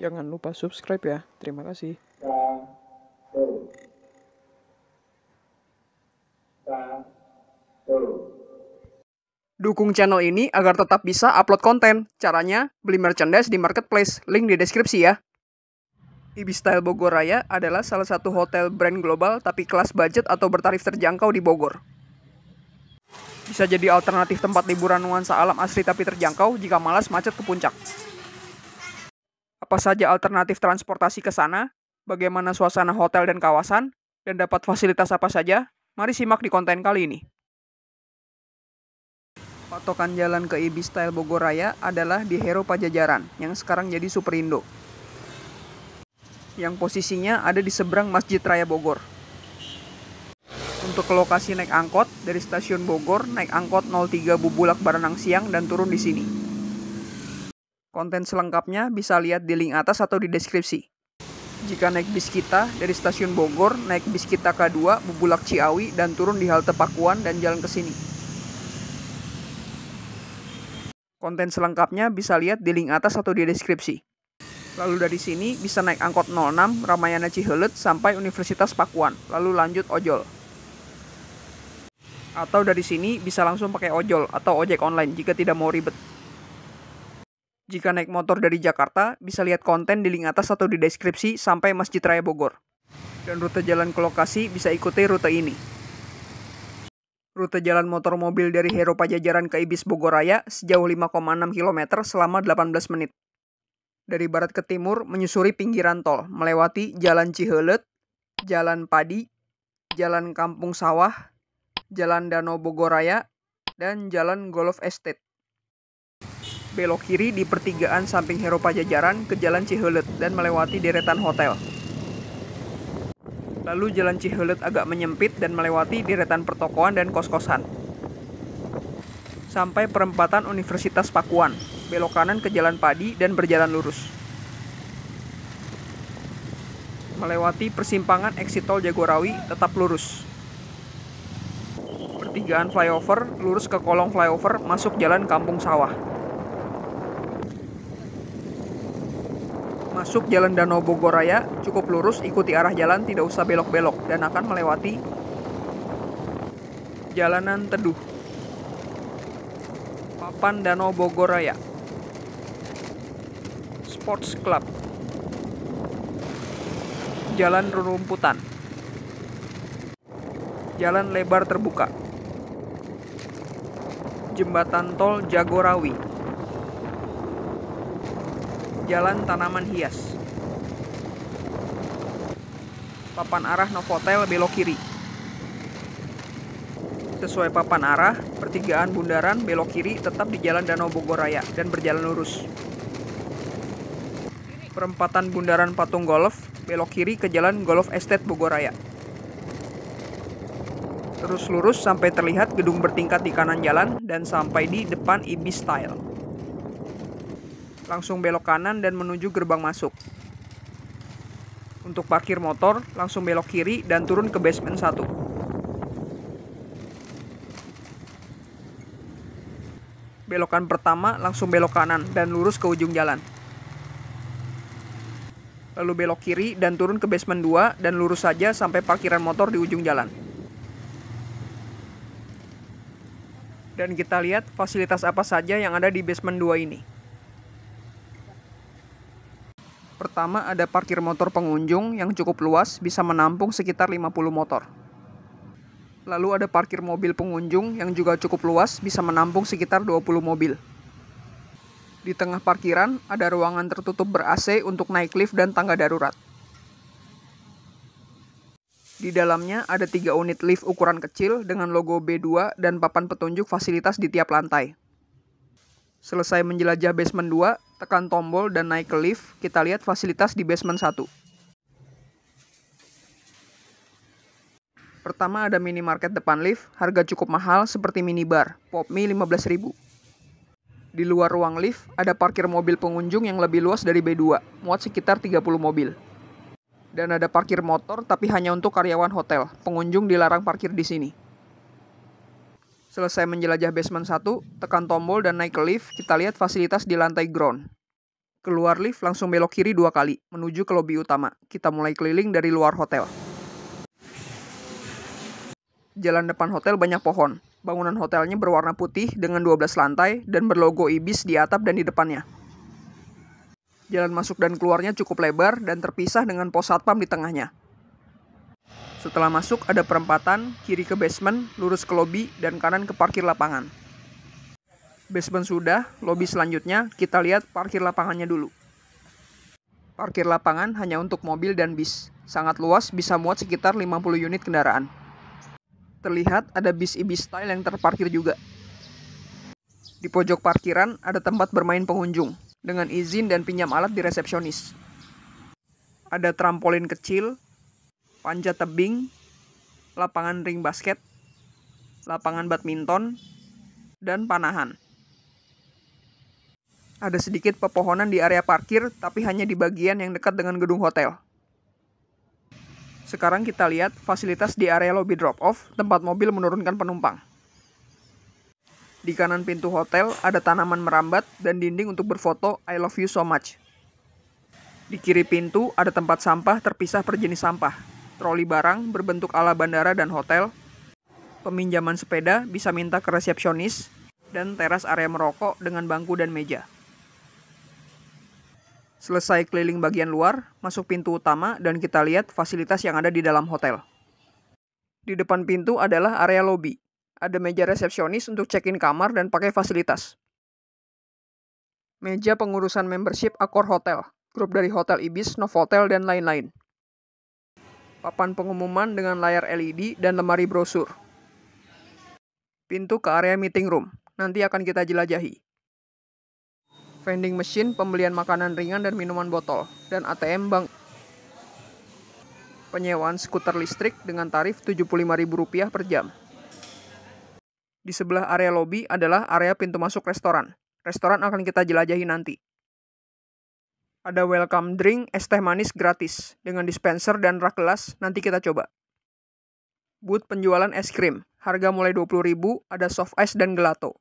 Jangan lupa subscribe ya. Terima kasih. Dukung channel ini agar tetap bisa upload konten. Caranya, beli merchandise di marketplace. Link di deskripsi ya. Ibis Style Bogor Raya adalah salah satu hotel brand global tapi kelas budget atau bertarif terjangkau di Bogor. Bisa jadi alternatif tempat liburan nuansa alam asri tapi terjangkau jika malas macet ke puncak apa saja alternatif transportasi ke sana, bagaimana suasana hotel dan kawasan, dan dapat fasilitas apa saja, mari simak di konten kali ini. Patokan jalan ke Ibis Style Bogor Raya adalah di Hero Pajajaran, yang sekarang jadi Superindo. Yang posisinya ada di seberang Masjid Raya Bogor. Untuk lokasi naik angkot, dari stasiun Bogor naik angkot 03 Bubulak Baranang Siang dan turun di sini. Konten selengkapnya bisa lihat di link atas atau di deskripsi. Jika naik bis kita dari stasiun Bogor, naik bis kita K2, Bubulak Ciawi, dan turun di halte Pakuan dan jalan ke sini. Konten selengkapnya bisa lihat di link atas atau di deskripsi. Lalu dari sini bisa naik angkot 06 Ramayana Cihelet sampai Universitas Pakuan, lalu lanjut ojol. Atau dari sini bisa langsung pakai ojol atau ojek online jika tidak mau ribet. Jika naik motor dari Jakarta, bisa lihat konten di link atas atau di deskripsi sampai Masjid Raya Bogor. Dan rute jalan ke lokasi bisa ikuti rute ini. Rute jalan motor mobil dari Hero Pajajaran ke Ibis Bogor Raya sejauh 5,6 km selama 18 menit. Dari barat ke timur menyusuri pinggiran tol, melewati Jalan Cihelet, Jalan Padi, Jalan Kampung Sawah, Jalan Danau Bogor Raya, dan Jalan Golf Estate belok kiri di pertigaan samping Hero Pajajaran ke Jalan Ciheulet dan melewati deretan hotel. Lalu Jalan Ciheulet agak menyempit dan melewati deretan pertokoan dan kos-kosan. Sampai perempatan Universitas Pakuan, belok kanan ke Jalan Padi dan berjalan lurus. Melewati persimpangan exit tol Jagorawi tetap lurus, pertigaan flyover, lurus ke kolong flyover, masuk jalan Kampung Sawah. Masuk jalan Danau Bogor Raya, cukup lurus, ikuti arah jalan, tidak usah belok-belok, dan akan melewati jalanan teduh. Papan Danau Bogor Raya. Sports Club. Jalan Rerumputan. Jalan lebar terbuka. Jembatan tol Jagorawi. Jalan Tanaman Hias. Papan arah Novotel belok kiri. Sesuai papan arah, pertigaan bundaran belok kiri tetap di Jalan Danau Bogor Raya dan berjalan lurus. Perempatan bundaran Patung Golf belok kiri ke Jalan Golf Estate Bogor Raya. Terus lurus sampai terlihat gedung bertingkat di kanan jalan dan sampai di depan Ibis Style langsung belok kanan dan menuju gerbang masuk. Untuk parkir motor, langsung belok kiri dan turun ke basement 1. Belokan pertama langsung belok kanan dan lurus ke ujung jalan. Lalu belok kiri dan turun ke basement 2 dan lurus saja sampai parkiran motor di ujung jalan. Dan kita lihat fasilitas apa saja yang ada di basement 2 ini. Pertama ada parkir motor pengunjung yang cukup luas bisa menampung sekitar 50 motor. Lalu ada parkir mobil pengunjung yang juga cukup luas bisa menampung sekitar 20 mobil. Di tengah parkiran ada ruangan tertutup ber-AC untuk naik lift dan tangga darurat. Di dalamnya ada tiga unit lift ukuran kecil dengan logo B2 dan papan petunjuk fasilitas di tiap lantai. Selesai menjelajah basement 2, tekan tombol dan naik ke lift, kita lihat fasilitas di basement 1. Pertama ada minimarket depan lift, harga cukup mahal seperti minibar, pop mie 15.000. Di luar ruang lift, ada parkir mobil pengunjung yang lebih luas dari B2, muat sekitar 30 mobil. Dan ada parkir motor tapi hanya untuk karyawan hotel, pengunjung dilarang parkir di sini. Selesai menjelajah basement 1, tekan tombol dan naik ke lift, kita lihat fasilitas di lantai ground. Keluar lift langsung belok kiri dua kali, menuju ke lobi utama. Kita mulai keliling dari luar hotel. Jalan depan hotel banyak pohon. Bangunan hotelnya berwarna putih dengan 12 lantai dan berlogo ibis di atap dan di depannya. Jalan masuk dan keluarnya cukup lebar dan terpisah dengan pos satpam di tengahnya. Setelah masuk ada perempatan, kiri ke basement, lurus ke lobi dan kanan ke parkir lapangan. Basement sudah, lobi selanjutnya kita lihat parkir lapangannya dulu. Parkir lapangan hanya untuk mobil dan bis. Sangat luas, bisa muat sekitar 50 unit kendaraan. Terlihat ada bis ibis style yang terparkir juga. Di pojok parkiran ada tempat bermain pengunjung dengan izin dan pinjam alat di resepsionis. Ada trampolin kecil, panjat tebing, lapangan ring basket, lapangan badminton, dan panahan. Ada sedikit pepohonan di area parkir, tapi hanya di bagian yang dekat dengan gedung hotel. Sekarang kita lihat fasilitas di area lobby drop-off, tempat mobil menurunkan penumpang. Di kanan pintu hotel ada tanaman merambat dan dinding untuk berfoto I love you so much. Di kiri pintu ada tempat sampah terpisah per jenis sampah troli barang berbentuk ala bandara dan hotel, peminjaman sepeda bisa minta ke resepsionis, dan teras area merokok dengan bangku dan meja. Selesai keliling bagian luar, masuk pintu utama dan kita lihat fasilitas yang ada di dalam hotel. Di depan pintu adalah area lobby. Ada meja resepsionis untuk check-in kamar dan pakai fasilitas. Meja pengurusan membership Accor Hotel, grup dari Hotel Ibis, Novotel, dan lain-lain papan pengumuman dengan layar LED, dan lemari brosur. Pintu ke area meeting room, nanti akan kita jelajahi. Vending machine, pembelian makanan ringan dan minuman botol, dan ATM bank. Penyewaan skuter listrik dengan tarif Rp75.000 per jam. Di sebelah area lobby adalah area pintu masuk restoran. Restoran akan kita jelajahi nanti. Ada welcome drink, es teh manis gratis dengan dispenser dan rak gelas. Nanti kita coba. Booth penjualan es krim. Harga mulai 20.000, ada soft ice dan gelato.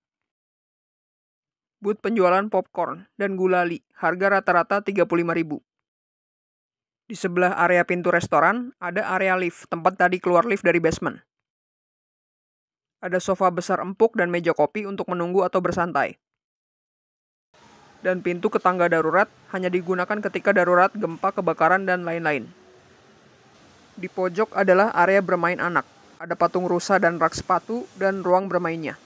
Booth penjualan popcorn dan gulali. Harga rata-rata 35.000. Di sebelah area pintu restoran ada area lift, tempat tadi keluar lift dari basement. Ada sofa besar empuk dan meja kopi untuk menunggu atau bersantai dan pintu ke tangga darurat hanya digunakan ketika darurat gempa, kebakaran, dan lain-lain. Di pojok adalah area bermain anak. Ada patung rusa dan rak sepatu dan ruang bermainnya.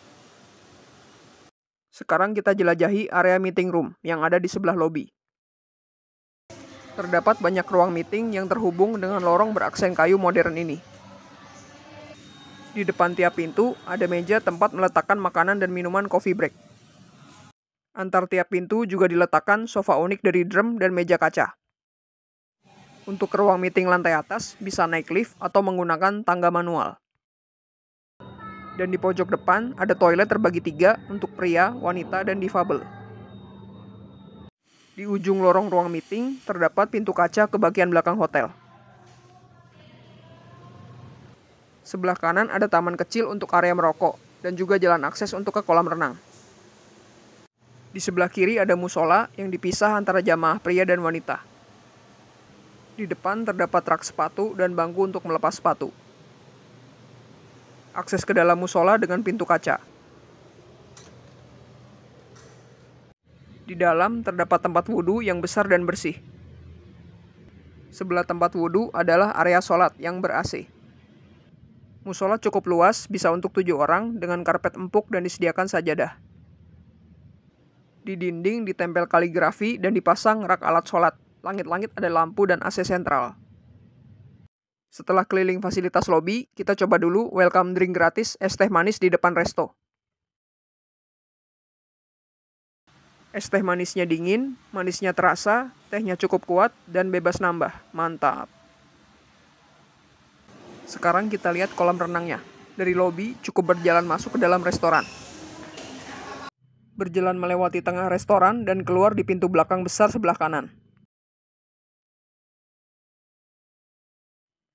Sekarang kita jelajahi area meeting room yang ada di sebelah lobi. Terdapat banyak ruang meeting yang terhubung dengan lorong beraksen kayu modern ini. Di depan tiap pintu ada meja tempat meletakkan makanan dan minuman coffee break. Antar tiap pintu juga diletakkan sofa unik dari drum dan meja kaca. Untuk ruang meeting lantai atas bisa naik lift atau menggunakan tangga manual. Dan di pojok depan ada toilet terbagi tiga untuk pria, wanita, dan difabel. Di ujung lorong ruang meeting terdapat pintu kaca ke bagian belakang hotel. Sebelah kanan ada taman kecil untuk area merokok dan juga jalan akses untuk ke kolam renang. Di sebelah kiri ada musola yang dipisah antara jamaah pria dan wanita. Di depan terdapat rak sepatu dan bangku untuk melepas sepatu. Akses ke dalam musola dengan pintu kaca. Di dalam terdapat tempat wudhu yang besar dan bersih. Sebelah tempat wudhu adalah area sholat yang ber-AC. Musola cukup luas, bisa untuk tujuh orang dengan karpet empuk dan disediakan sajadah di dinding ditempel kaligrafi dan dipasang rak alat sholat. Langit-langit ada lampu dan AC sentral. Setelah keliling fasilitas lobi, kita coba dulu welcome drink gratis es teh manis di depan resto. Es teh manisnya dingin, manisnya terasa, tehnya cukup kuat, dan bebas nambah. Mantap. Sekarang kita lihat kolam renangnya. Dari lobi, cukup berjalan masuk ke dalam restoran berjalan melewati tengah restoran, dan keluar di pintu belakang besar sebelah kanan.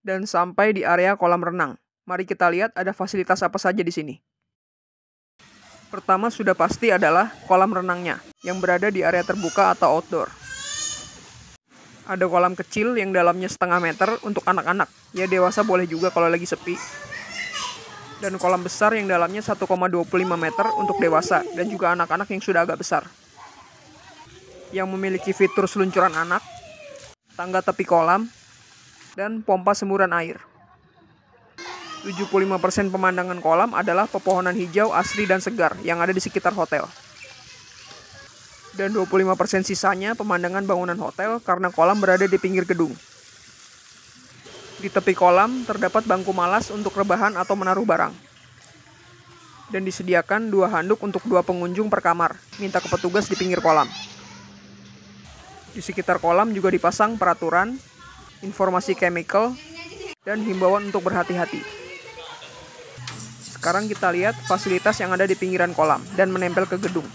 Dan sampai di area kolam renang. Mari kita lihat ada fasilitas apa saja di sini. Pertama sudah pasti adalah kolam renangnya, yang berada di area terbuka atau outdoor. Ada kolam kecil yang dalamnya setengah meter untuk anak-anak. Ya dewasa boleh juga kalau lagi sepi dan kolam besar yang dalamnya 1,25 meter untuk dewasa dan juga anak-anak yang sudah agak besar. Yang memiliki fitur seluncuran anak, tangga tepi kolam, dan pompa semburan air. 75% pemandangan kolam adalah pepohonan hijau asri dan segar yang ada di sekitar hotel. Dan 25% sisanya pemandangan bangunan hotel karena kolam berada di pinggir gedung. Di tepi kolam terdapat bangku malas untuk rebahan atau menaruh barang. Dan disediakan dua handuk untuk dua pengunjung per kamar, minta ke petugas di pinggir kolam. Di sekitar kolam juga dipasang peraturan, informasi chemical, dan himbauan untuk berhati-hati. Sekarang kita lihat fasilitas yang ada di pinggiran kolam dan menempel ke gedung.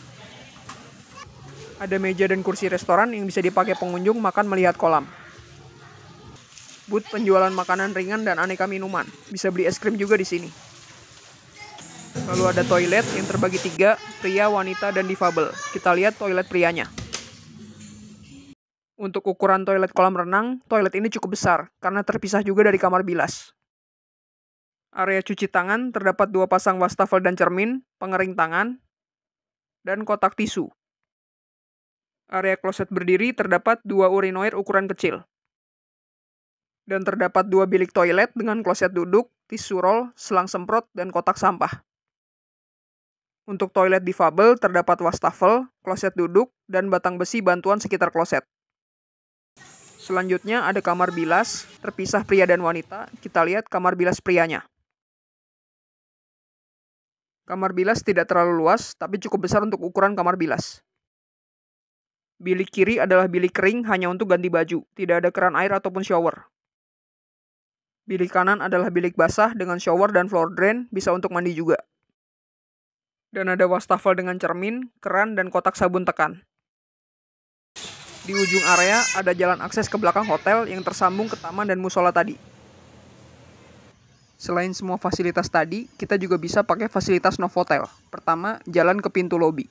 Ada meja dan kursi restoran yang bisa dipakai pengunjung makan melihat kolam. Booth penjualan makanan ringan dan aneka minuman. Bisa beli es krim juga di sini. Lalu ada toilet yang terbagi tiga, pria, wanita, dan difabel. Kita lihat toilet prianya. Untuk ukuran toilet kolam renang, toilet ini cukup besar karena terpisah juga dari kamar bilas. Area cuci tangan terdapat dua pasang wastafel dan cermin, pengering tangan, dan kotak tisu. Area kloset berdiri terdapat dua urinoir ukuran kecil dan terdapat dua bilik toilet dengan kloset duduk, tisu roll, selang semprot, dan kotak sampah. Untuk toilet difabel terdapat wastafel, kloset duduk, dan batang besi bantuan sekitar kloset. Selanjutnya ada kamar bilas, terpisah pria dan wanita. Kita lihat kamar bilas prianya. Kamar bilas tidak terlalu luas, tapi cukup besar untuk ukuran kamar bilas. Bilik kiri adalah bilik kering hanya untuk ganti baju, tidak ada keran air ataupun shower. Bilik kanan adalah bilik basah dengan shower dan floor drain, bisa untuk mandi juga. Dan ada wastafel dengan cermin, keran, dan kotak sabun tekan. Di ujung area ada jalan akses ke belakang hotel yang tersambung ke taman dan musola tadi. Selain semua fasilitas tadi, kita juga bisa pakai fasilitas Novotel. Pertama, jalan ke pintu lobi.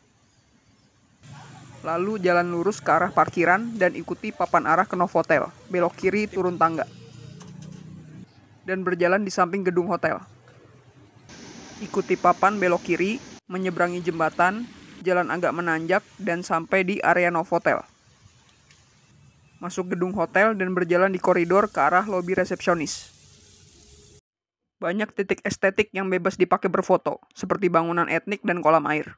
Lalu jalan lurus ke arah parkiran dan ikuti papan arah ke Novotel. Belok kiri turun tangga dan berjalan di samping gedung hotel. Ikuti papan belok kiri, menyeberangi jembatan, jalan agak menanjak, dan sampai di area Novotel. Masuk gedung hotel dan berjalan di koridor ke arah lobi resepsionis. Banyak titik estetik yang bebas dipakai berfoto, seperti bangunan etnik dan kolam air.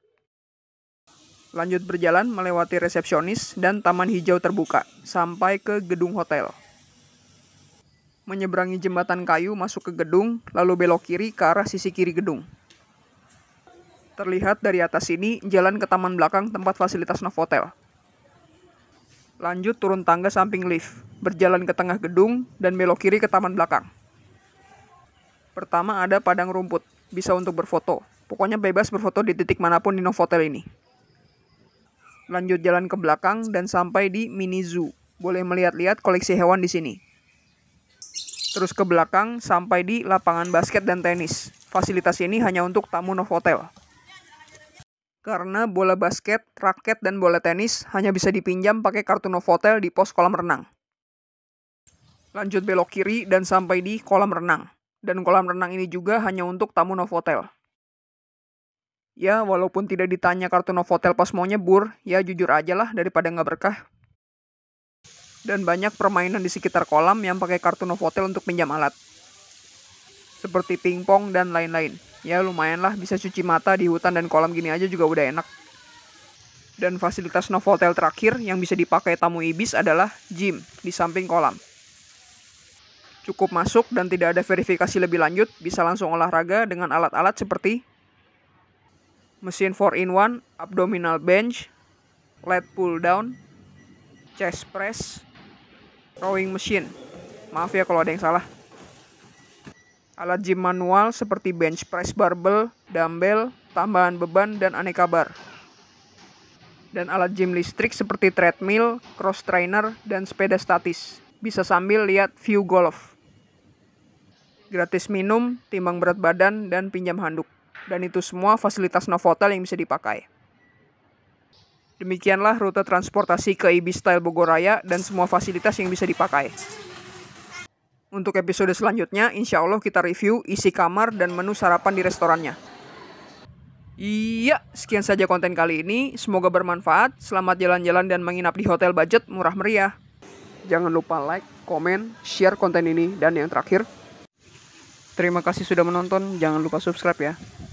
Lanjut berjalan melewati resepsionis dan taman hijau terbuka, sampai ke gedung hotel menyeberangi jembatan kayu masuk ke gedung, lalu belok kiri ke arah sisi kiri gedung. Terlihat dari atas ini jalan ke taman belakang tempat fasilitas Novotel. Lanjut turun tangga samping lift, berjalan ke tengah gedung, dan belok kiri ke taman belakang. Pertama ada padang rumput, bisa untuk berfoto. Pokoknya bebas berfoto di titik manapun di Novotel ini. Lanjut jalan ke belakang dan sampai di mini zoo. Boleh melihat-lihat koleksi hewan di sini terus ke belakang sampai di lapangan basket dan tenis. Fasilitas ini hanya untuk tamu Novotel. Karena bola basket, raket, dan bola tenis hanya bisa dipinjam pakai kartu Novotel di pos kolam renang. Lanjut belok kiri dan sampai di kolam renang. Dan kolam renang ini juga hanya untuk tamu Novotel. Ya, walaupun tidak ditanya kartu Novotel pas mau nyebur, ya jujur aja lah daripada nggak berkah dan banyak permainan di sekitar kolam yang pakai kartu Novotel untuk pinjam alat. Seperti pingpong dan lain-lain. Ya lumayanlah bisa cuci mata di hutan dan kolam gini aja juga udah enak. Dan fasilitas Novotel terakhir yang bisa dipakai tamu ibis adalah gym di samping kolam. Cukup masuk dan tidak ada verifikasi lebih lanjut, bisa langsung olahraga dengan alat-alat seperti mesin 4-in-1, abdominal bench, lat pull down, chest press, rowing machine. Maaf ya kalau ada yang salah. Alat gym manual seperti bench press barbell, dumbbell, tambahan beban, dan aneka bar. Dan alat gym listrik seperti treadmill, cross trainer, dan sepeda statis. Bisa sambil lihat view golf. Gratis minum, timbang berat badan, dan pinjam handuk. Dan itu semua fasilitas Novotel yang bisa dipakai. Demikianlah rute transportasi ke Ibis Style Bogor Raya dan semua fasilitas yang bisa dipakai. Untuk episode selanjutnya, insya Allah kita review isi kamar dan menu sarapan di restorannya. Iya, sekian saja konten kali ini. Semoga bermanfaat. Selamat jalan-jalan dan menginap di hotel budget murah meriah. Jangan lupa like, komen, share konten ini, dan yang terakhir, terima kasih sudah menonton. Jangan lupa subscribe ya.